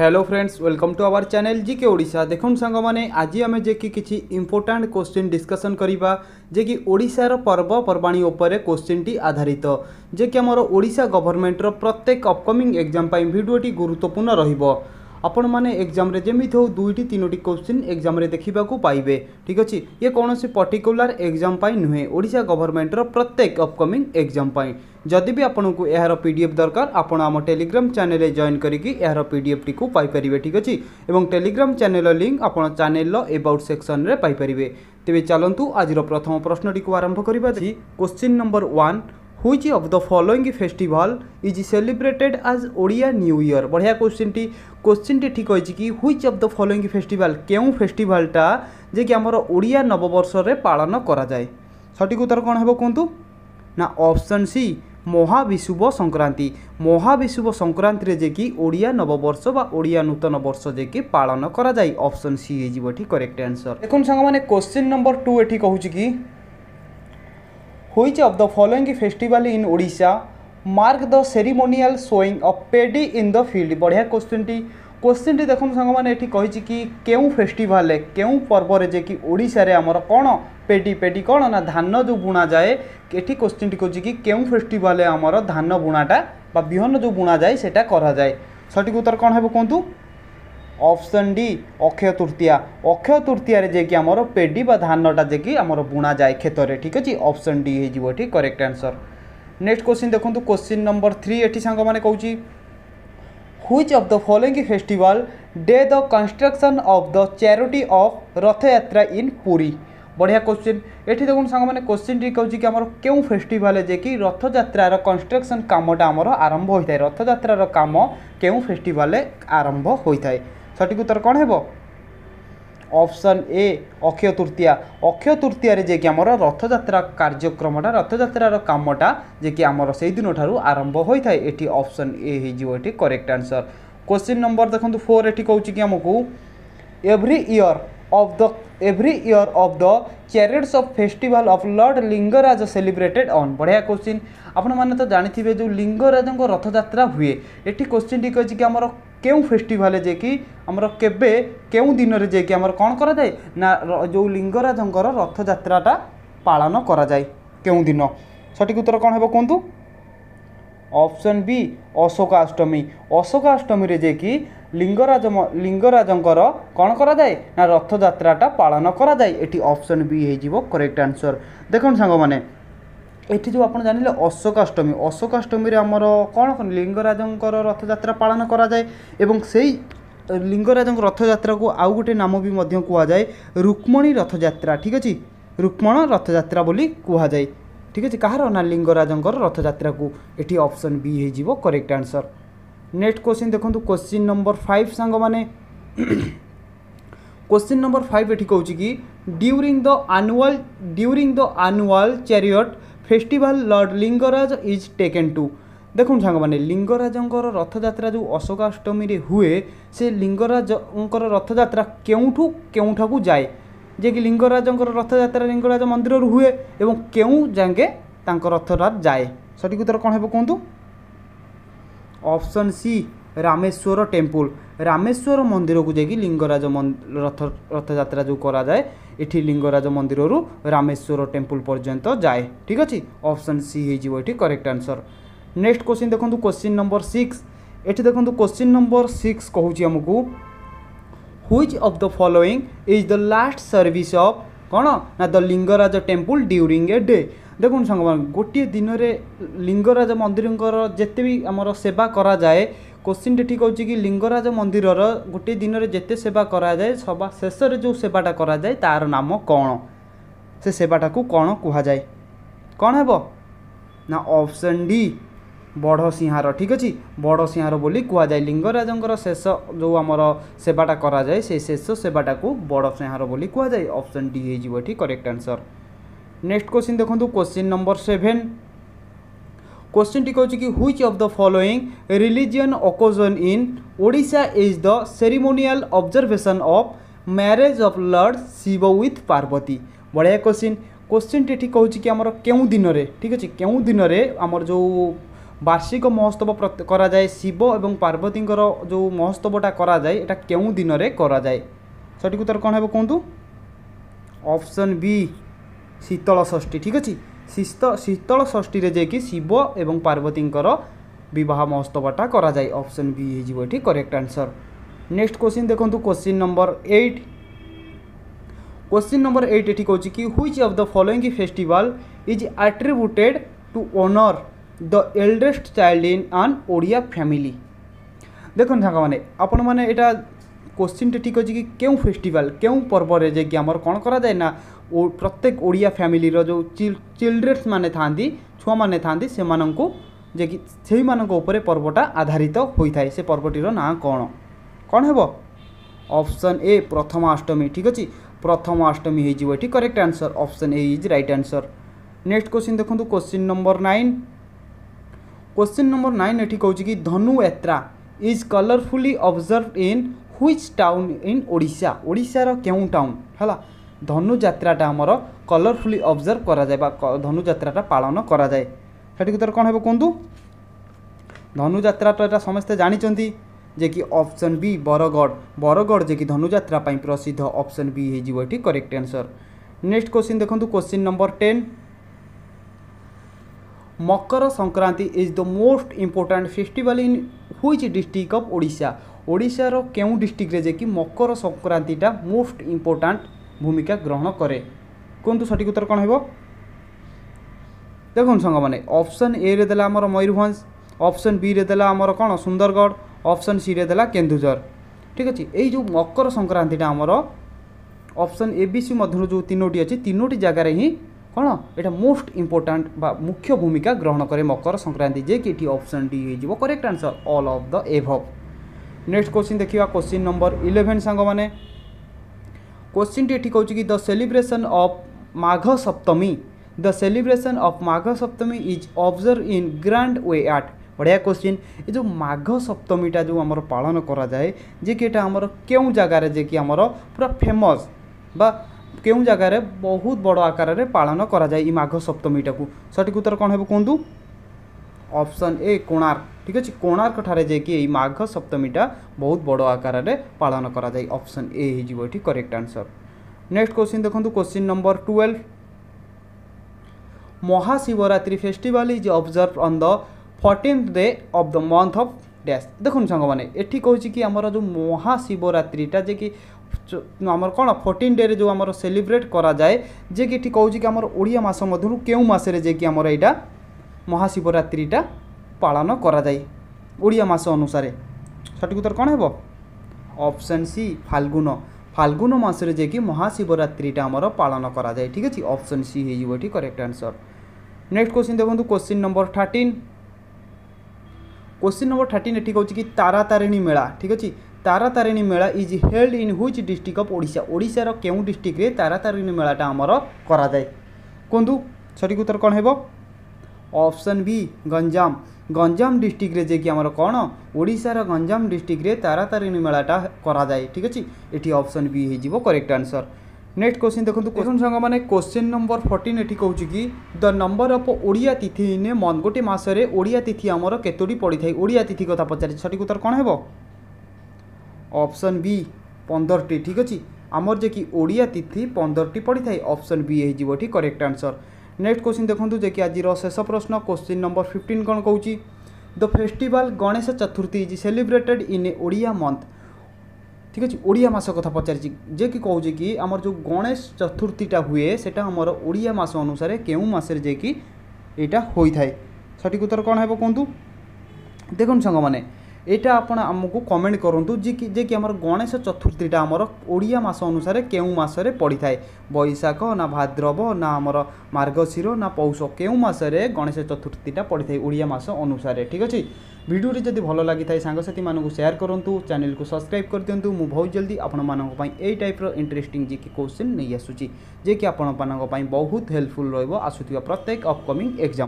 hello friends welcome to our channel GK Odisha দেখুন সাংমানে আজি আমি যে কি কিছু ইম্পর্টাট কোশ্চিন ডিসকসন করা যে কি ওড়িশার পর্বপর্বাণী উপরে কোশ্চিনটি আধারিত যে কি আমার ওড়িশা গভর্নমেন্টর প্রত্যেক অপকমিং এক্সাম পাই ভিডিওটি গুরুত্বপূর্ণ রহব ଆପଣମାନେ ଏକ୍ଜାମ୍ରେ ଯେମିତି ହେଉ ଦୁଇଟି ତିନୋଟି କୋଶ୍ଚିନ୍ ଏକ୍ଜାମ୍ରେ ଦେଖିବାକୁ ପାଇବେ ଠିକ୍ ଅଛି ଇଏ କୌଣସି ପର୍ଟିକୁଲାର ଏକ୍ଜାମ୍ ପାଇଁ ନୁହେଁ ଓଡ଼ିଶା ଗଭର୍ଣ୍ଣମେଣ୍ଟର ପ୍ରତ୍ୟେକ ଅପକମିଂ ଏକ୍ଜାମ୍ ପାଇଁ ଯଦି ବି ଆପଣଙ୍କୁ ଏହାର ପି ଡି ଏଫ୍ ଦରକାର ଆପଣ ଆମ ଟେଲିଗ୍ରାମ ଚ୍ୟାନେଲରେ ଜଏନ୍ କରିକି ଏହାର ପି ଡି ଏଫ୍ଟିକୁ ପାଇପାରିବେ ଠିକ୍ ଅଛି ଏବଂ ଟେଲିଗ୍ରାମ ଚ୍ୟାନେଲର ଲିଙ୍କ୍ ଆପଣ ଚ୍ୟାନେଲର ଏବାଉଟ୍ ସେକ୍ସନରେ ପାଇପାରିବେ ତେବେ ଚାଲନ୍ତୁ ଆଜିର ପ୍ରଥମ ପ୍ରଶ୍ନଟିକୁ ଆରମ୍ଭ କରିବା ଯେ question number one which of the following festival is celebrated আজ ওড়িয়া নিউ ইয়ার বঢ়িয়া কোশ্চিনটি কোশ্চিনটি ঠিক হয়েছে কি which of the following festival কেউ ফেস্টিভালটা যে কি আমার ওড়িয়া নববর্ষরে পালন করা যায় সঠিক উত্তর কোণ হব কুহতু না অপশন সি মহাবিশুভ সংক্রান্তি মহাবিশুভ সংক্রান্তিরে যে কি ওড়িয়া নববর্ষ বা ওড়িয়া নূতন বর্ষ যে কি পালন করা যায় অপশন সি হয়ে যাব এটি করেক্ট আনসর দেখুন সাং মানে কোশ্চিন নম্বর টু এটি কুচি কি which of the following festival in Odisha mark the ceremonial sowing of paddy in the field বঢ়িয়া কোশ্চিনটি কোশ্চিনটি দেখুন সাং মানে এটি কী কি কেউ ফেস্টিভালে কেউ পর্বরে যে কি ওড়শার আমার কোণ পেটি পেটি কোণ না ধান যে বুণা যায় এটি কোশ্চিনটি কী কি কেউ ফেস্টিভালে আমার ধান বুণাটা বা বিহন যে বুণা যায় সেটা করা যায় সঠিক উত্তর কোণ হব কুহতু অপশন ডি অক্ষয় তৃতীয়া অক্ষয় তৃতীয়ার যে কি আমার পেডি বা ধানটা যে কি আমার বুণা যায় ক্ষেতরে ঠিক আছে অপশন ডি হয়ে এটি করেক্ট আনসর নেক্সট কোশ্চিন দেখুন কোশ্চিন নম্বর থ্রি এটি সাংমানে কৌছি which of the following festival day the construction of the chariot of Rathyatra in Puri বড়িয়া কোশ্চিন এটি দেখুন সাংমানে কোশ্চিনটি কৌছি কি আমার কেউ ফেস্টিভালে যে কি রথযাত্রার কনস্ট্রকশন কামটা আমার আরম্ভ হয়ে থাকে রথযাত্রার কাম কেউ ফেস্টিভালে আরম্ভ হয়ে থাকে সঠিক উত্তর কণ হব অপশন এ অক্ষয় তৃতীয়া অক্ষয় তৃতীয়ার যে কি আমার রথযাত্রা কার্যক্রমটা রথযাত্রার কামটা যে কি আমার সেই দিনঠার আরম্ভ হয়ে থাকে এটি অপশন এ হয়ে যাব এটি করেক্ট আনসর কোশ্চিন নম্বর দেখুন ফোর এটি কৌছি কি আমি every year of the every year of the chariots of festival of lord Lingaraj celebrated on বଢ଼ିଆ କୋଶ୍ଚିନ୍ ଆପଣମାନେ ତ ଜାଣିଥିବେ ଯେଉଁ ଲିଙ୍ଗରାଜଙ୍କ ରଥଯାତ୍ରା ହୁଏ ଏଠି କୋଶ୍ଚିନ୍ଟି କହିଛି କି ଆମର କେଉଁ ଫେଷ୍ଟିଭାଲ୍ ଯିଏକି ଆମର କେବେ କେଉଁ ଦିନରେ ଯାଇକି ଆମର କ'ଣ କରାଯାଏ ନା ଯେଉଁ ଲିଙ୍ଗରାଜଙ୍କର ରଥଯାତ୍ରାଟା ପାଳନ କରାଯାଏ କେଉଁ ଦିନ ସଠିକ୍ ଉତ୍ତର କ'ଣ ହେବ କୁହନ୍ତୁ ଅପସନ୍ ବି ଅଶୋକାଷ୍ଟମୀ ଅଶୋକାଷ୍ଟମୀରେ ଯାଇକି লিঙ্গরাজ লিঙ্গরাজঙ্কর কোণ করা যায় না রথযাত্রাটা পালন করা যায় এটি অপশন বি হয়ে যাব করেক্ট আনসর দেখুন সাংমানে ଏଠି ଯେଉଁ ଆପଣ ଜାଣିଲେ ଅଶୋକାଷ୍ଟମୀ ଅଶୋକାଷ୍ଟମୀରେ ଆମର କ'ଣ କ'ଣ ଲିଙ୍ଗରାଜଙ୍କର ରଥଯାତ୍ରା ପାଳନ କରାଯାଏ ଏବଂ ସେଇ ଲିଙ୍ଗରାଜଙ୍କ ରଥଯାତ୍ରାକୁ ଆଉ ଗୋଟେ ନାମ ବି ମଧ୍ୟ କୁହାଯାଏ ରୁକ୍ମଣୀ ରଥଯାତ୍ରା ଠିକ୍ ଅଛି ରୁକ୍ମଣ ରଥଯାତ୍ରା ବୋଲି କୁହାଯାଏ ଠିକ୍ ଅଛି କାହାର ନା ଲିଙ୍ଗରାଜଙ୍କର ରଥଯାତ୍ରାକୁ ଏଠି ଅପସନ୍ ବି ହେଇଯିବ କରେକ୍ଟ ଆନ୍ସର୍ ନେକ୍ସଟ କୋଶ୍ଚିନ୍ ଦେଖନ୍ତୁ କୋଶ୍ଚିନ୍ ନମ୍ବର ଫାଇଭ୍ ସାଙ୍ଗମାନେ କୋଶ୍ଚିନ୍ ନମ୍ବର ଫାଇଭ୍ ଏଠି କହୁଛି କି during the annual during the annual chariot festival lord Lingaraj is taken to ଦେଖନ୍ତୁ ସାଙ୍ଗମାନେ ଲିଙ୍ଗରାଜଙ୍କର ରଥଯାତ୍ରା ଯେଉଁ ଅଶୋକ ଅଷ୍ଟମୀରେ ହୁଏ ସେ ଲିଙ୍ଗରାଜଙ୍କର ରଥଯାତ୍ରା କେଉଁଠୁ କେଉଁଠାକୁ ଯାଏ ଯିଏକି ଲିଙ୍ଗରାଜଙ୍କର ରଥଯାତ୍ରା ଲିଙ୍ଗରାଜ ମନ୍ଦିରରୁ ହୁଏ ଏବଂ କେଉଁ ଯାଙ୍କେ ତାଙ୍କ ରଥଯାତ୍ରା ଯାଏ ସଠିକ୍ ଉତ୍ତର କ'ଣ ହେବ କୁହନ୍ତୁ option C Rameswar temple Rameswar ମନ୍ଦିରକୁ ଯାଇକି ଲିଙ୍ଗରାଜ ରଥ ରଥଯାତ୍ରା ଯେଉଁ କରାଯାଏ এটি লিঙ্গরাজ মন্দিরর রামেশ্বর টেম্পল পর্যন্ত যায় ঠিক আছে অপশন সি হয়ে এটি করেক্ট আনসর নেক্সট কোশ্চিন দেখুন কোশ্চিন নম্বর সিক্স এটি দেখুন কোশ্চিন নম্বর সিক্স কুচি আমি which of the following is the last service of କ'ଣ ନା the Lingaraj temple during a day ଦେଖନ୍ତୁ ସାଙ୍ଗମାନେ ଗୋଟିଏ ଦିନରେ ଲିଙ୍ଗରାଜ ମନ୍ଦିରଙ୍କର ଯେତେ ବି ଆମର ସେବା କରାଯାଏ କୋଶ୍ଚିନ୍ଟି ଠିକ୍ ହେଉଛି କି ଲିଙ୍ଗରାଜ ମନ୍ଦିରର ଗୋଟିଏ ଦିନରେ ଯେତେ ସେବା କରାଯାଏ ସବା ଶେଷରେ ଯେଉଁ ସେବାଟା କରାଯାଏ ତା'ର ନାମ କ'ଣ ସେ ସେବାଟାକୁ କ'ଣ କୁହାଯାଏ କ'ଣ ହେବ ନା ଅପସନ୍ ଡି ବଡ଼ ସିଂହାର ଠିକ୍ ଅଛି ବଡ଼ ସିଂହାର ବୋଲି କୁହାଯାଏ ଲିଙ୍ଗରାଜଙ୍କର ଶେଷ ଯେଉଁ ଆମର ସେବାଟା କରାଯାଏ ସେ ଶେଷ ସେବାଟାକୁ ବଡ଼ ସିଂହାର ବୋଲି କୁହାଯାଏ ଅପସନ୍ ଡି ହେଇଯିବ ଏଠି କରେକ୍ଟ ଆନ୍ସର୍ ନେକ୍ସଟ କୋଶ୍ଚିନ୍ ଦେଖନ୍ତୁ କୋଶ୍ଚିନ୍ ନମ୍ବର ସେଭେନ୍ क्वेश्चन टी कौन कि which of the following religion occasion in ओडा is the ceremonial observation of marriage of lord Shiva with Parvati বড়িয়া কোশ্চিন কোশ্চিনটি এটি কৌছি কি আমার কেউ দিনরে ঠিক আছে কেউ দিনরে আমার যে বার্ষিক মহোৎসব করা যায় শিব এবং পার্বতীঙ্কর যে মহোৎসবটা করা যায় এটা কেউ দিনরে করা যায় সঠিক উত্তর কোণ হবে কুহতু অপশন বি শীতল ষষ্ঠী ঠিক আছে ଶୀତ ଶୀତଳ ଷଷ୍ଠୀରେ ଯାଇକି ଶିବ ଏବଂ ପାର୍ବତୀଙ୍କର ବିବାହ ମହୋତ୍ସବଟା କରାଯାଏ ଅପସନ୍ ବି ହେଇଯିବ ଏଠି କରେକ୍ଟ ଆନ୍ସର୍ ନେକ୍ସଟ କୋଶ୍ଚିନ୍ ଦେଖନ୍ତୁ question number eight question number eight ଏଠି କହୁଛି କି which of the following festival is attributed to honour the eldest child in an Odia family ଦେଖନ୍ତୁ ସାଙ୍ଗମାନେ ଆପଣମାନେ ଏଇଟା କୋଶ୍ଚିନ୍ଟି ଠିକ୍ ଅଛି କି କେଉଁ ଫେଷ୍ଟିଭାଲ୍ କେଉଁ ପର୍ବରେ ଯେ କି ଆମର କ'ଣ କରାଯାଏ ନା ଓ ପ୍ରତ୍ୟେକ ଓଡ଼ିଆ ଫ୍ୟାମିଲିର ଯେଉଁ ଚିଲଡ୍ରେନ୍ସ ମାନେ ଥାଆନ୍ତି ଛୁଆମାନେ ଥାଆନ୍ତି ସେମାନଙ୍କୁ ଯେ କି ସେଇମାନଙ୍କ ଉପରେ ପର୍ବଟା ଆଧାରିତ ହୋଇଥାଏ ସେ ପର୍ବଟିର ନାଁ କ'ଣ କ'ଣ ହେବ ଅପସନ୍ ଏ ପ୍ରଥମାଷ୍ଟମୀ ଠିକ୍ ଅଛି ପ୍ରଥମାଷ୍ଟମୀ ହୋଇଯିବ ଏଠି correct answer option A is right answer next question ଦେଖନ୍ତୁ question number nine question number nine ଏଠି କହୁଛି କି Dhanuyatra is colourfully observe in which town in Odisha ଓଡ଼ିଶାର କେଉଁ ଟାଉନ୍ ହେଲା ଧନୁଯାତ୍ରାଟା ଆମର କଲରଫୁଲି ଅବଜର୍ଭ କରାଯାଏ ବା ଧନୁଯାତ୍ରାଟା ପାଳନ କରାଯାଏ ସେଠିକୁ ତାର କ'ଣ ହେବ କୁହନ୍ତୁ ଧନୁଯାତ୍ରାଟା ଏଇଟା ସମସ୍ତେ ଜାଣିଛନ୍ତି ଯେ କି ଅପସନ୍ ବି ବରଗଡ଼ ବରଗଡ଼ ଯେ କି ଧନୁଯାତ୍ରା ପାଇଁ ପ୍ରସିଦ୍ଧ ଅପସନ୍ ବି ହେଇଯିବ ଏଠି କରେକ୍ଟ ଆନ୍ସର୍ ନେକ୍ସଟ କୋଶ୍ଚିନ୍ ଦେଖନ୍ତୁ question number ten Makar Sankranti is the most important festival in which district of Odisha ଓଡ଼ିଶାର କେଉଁ ଡିଷ୍ଟ୍ରିକ୍ଟରେ ଯାଇକି ମକର ସଂକ୍ରାନ୍ତିଟା ମୋଷ୍ଟ ଇମ୍ପୋର୍ଟାଣ୍ଟ ଭୂମିକା ଗ୍ରହଣ କରେ କୁହନ୍ତୁ ସଠିକ ଉତ୍ତର କ'ଣ ହେବ ଦେଖନ୍ତୁ ସାଙ୍ଗମାନେ ଅପସନ୍ ଏରେ ଦେଲା ଆମର ମୟୂରଭଞ୍ଜ ଅପସନ୍ ବିରେ ଦେଲା ଆମର କ'ଣ ସୁନ୍ଦରଗଡ଼ ଅପସନ୍ ସିରେ ଦେଲା କେନ୍ଦୁଝର ଠିକ୍ ଅଛି ଏଇ ଯେଉଁ ମକର ସଂକ୍ରାନ୍ତିଟା ଆମର ଅପସନ୍ ଏ ବି ସି ମଧ୍ୟରୁ ଯେଉଁ ତିନୋଟି ଅଛି ତିନୋଟି ଜାଗାରେ ହିଁ କ'ଣ ଏଇଟା ମୋଷ୍ଟ ଇମ୍ପୋର୍ଟାଣ୍ଟ ବା ମୁଖ୍ୟ ଭୂମିକା ଗ୍ରହଣ କରେ ମକର ସଂକ୍ରାନ୍ତି ଯେ କି ଏଠି ଅପସନ୍ ଡି ହେଇଯିବ correct answer all of the above next question देखा क्वेश्चन नंबर इलेवेन सांग मैंने क्वेश्चन टी ठीक होगी the celebration of Magha Saptami the celebration of Magha Saptami is observe in grand way at बढ़िया क्वेश्चन ये जो माघ सप्तमीटा जो आम पालन कराए जे कि आमर क्यों जगार जे कि आमर पूरा फेमस बा क्यों जगार बहुत बड़ आकार पालन कराए ये माघ सप्तमीटा को सठिक उत्तर कौन है कहतु অপশন এ কোণার্ক ঠিক আছে কোণার্কঠার যাই এই মাঘ সপ্তমীটা বহুত বড় আকারে পালন করা যায় অপশন এ হয়ে এটি করেক্ট আনসর নেক্সট কোশ্চিন দেখুন question number twelve Mahashivratri festival is observe on the fourteenth day of the month of dash দেখুন ସାଙ୍ଗମାନେ ଏଠି କହୁଛି କି ଆମର ଯେଉଁ ମହାଶିବରାତ୍ରିଟା ଯେ କି ଆମର କ'ଣ ଫୋର୍ଟିନ୍ ଡେରେ ଯେଉଁ ଆମର ସେଲିବ୍ରେଟ୍ କରାଯାଏ ଯେ କି ଏଠି କହୁଛି କି ଆମର ଓଡ଼ିଆ ମାସ ମଧ୍ୟରୁ କେଉଁ ମାସରେ ଯେ କି ଆମର ଏଇଟା ମହାଶିବରାତ୍ରିଟା ପାଳନ କରାଯାଏ ଓଡ଼ିଆ ମାସ ଅନୁସାରେ ସଠିକ୍ ଉତ୍ତର କ'ଣ ହେବ ଅପସନ୍ ସି ଫାଲ୍ଗୁନ ଫାଲ୍ଗୁନ ମାସରେ ଯାଇକି ମହାଶିବରାତ୍ରିଟା ଆମର ପାଳନ କରାଯାଏ ଠିକ୍ ଅଛି ଅପସନ୍ ସି ହେଇଯିବ ଏଠି କରେକ୍ଟ ଆନ୍ସର୍ ନେକ୍ସଟ କୋଶ୍ଚିନ୍ ଦେଖନ୍ତୁ question number thirteen question number thirteen এটি হচ্ছে কি তারা তারিণী মেলা ঠিক আছে Tara Tarini Mela is held in which district of Odisha ওড়িশার কেউ ডিস্ট্রিক্টরে তারা তারিণী মেলাটা আমার করা যায় কুহতু সঠিক উত্তর কম হব ଅପସନ୍ ବି ଗଞ୍ଜାମ ଗଞ୍ଜାମ ଡିଷ୍ଟ୍ରିକ୍ଟରେ ଯିଏକି ଆମର କ'ଣ ଓଡ଼ିଶାର ଗଞ୍ଜାମ ଡିଷ୍ଟ୍ରିକ୍ଟରେ ତାରାତାରିଣୀ ମେଳାଟା କରାଯାଏ ଠିକ୍ ଅଛି ଏଠି ଅପସନ୍ ବି ହେଇଯିବ କରେକ୍ଟ ଆନ୍ସର୍ ନେକ୍ସଟ क्वेश्चन देखो क्वेश्चन सांग मैंने क्वेश्चन नंबर फोर्टीन एटी कौच कि द नंबर अफ ओडिया तिथि इन मन गोटे मसरे ओडिया तिथि आमर केतोटी पड़ी था ओडिया तिथि कथा पचार सठिक उत्तर कौन हे ऑप्शन बी पंदर टी ठीक अच्छे आमर जे कि ओडिया तिथि पंदर टी पड़ी था ऑप्शन बी हो करेक्ट आंसर ନେକ୍ସଟ କୋଶ୍ଚିନ୍ ଦେଖନ୍ତୁ ଯେ କି ଆଜିର ଶେଷ ପ୍ରଶ୍ନ କୋଶ୍ଚିନ୍ ନମ୍ବର ଫିଫ୍ଟିନ୍ କ'ଣ କହୁଛି the festival Ganesh Chaturthi is celebrated in a Odia month ଠିକ୍ ଅଛି ଓଡ଼ିଆ ମାସ କଥା ପଚାରିଛି ଯେ କି କହୁଛି କି ଆମର ଯେଉଁ ଗଣେଶ ଚତୁର୍ଥୀଟା ହୁଏ ସେଇଟା ଆମର ଓଡ଼ିଆ ମାସ ଅନୁସାରେ କେଉଁ ମାସରେ ଯାଇକି ଏଇଟା ହୋଇଥାଏ ସଠିକ୍ ଉତ୍ତର କ'ଣ ହେବ କୁହନ୍ତୁ ଦେଖନ୍ତୁ ସାଙ୍ଗମାନେ ଏଇଟା ଆପଣ ଆମକୁ କମେଣ୍ଟ କରନ୍ତୁ ଯିଏକି ଆମର ଗଣେଶ ଚତୁର୍ଥୀଟା ଆମର ଓଡ଼ିଆ ମାସ ଅନୁସାରେ କେଉଁ ମାସରେ ପଡ଼ିଥାଏ ବୈଶାଖ ନା ଭାଦ୍ରବ ନା ଆମର ମାର୍ଗଶିର ନା ପୌଷ କେଉଁ ମାସରେ ଗଣେଶ ଚତୁର୍ଥୀଟା ପଡ଼ିଥାଏ ଓଡ଼ିଆ ମାସ ଅନୁସାରେ ଠିକ୍ ଅଛି ଭିଡ଼ିଓଟି ଯଦି ଭଲ ଲାଗିଥାଏ ସାଙ୍ଗସାଥିମାନଙ୍କୁ ସେୟାର କରନ୍ତୁ ଚ୍ୟାନେଲକୁ ସବସ୍କ୍ରାଇବ୍ କରିଦିଅନ୍ତୁ ମୁଁ ବହୁତ ଜଲ୍ଦି ଆପଣମାନଙ୍କ ପାଇଁ ଏଇ ଟାଇପ୍ର ଇଣ୍ଟରେଷ୍ଟିଂ ଯିଏକି କୋଶ୍ଚିନ୍ ନେଇ ଆସୁଛି ଯିଏକି ଆପଣମାନଙ୍କ ପାଇଁ ବହୁତ ହେଲ୍ପଫୁଲ୍ ରହିବ ଆସୁଥିବା ପ୍ରତ୍ୟେକ ଅପକମିଂ ଏକ୍ଜାମ୍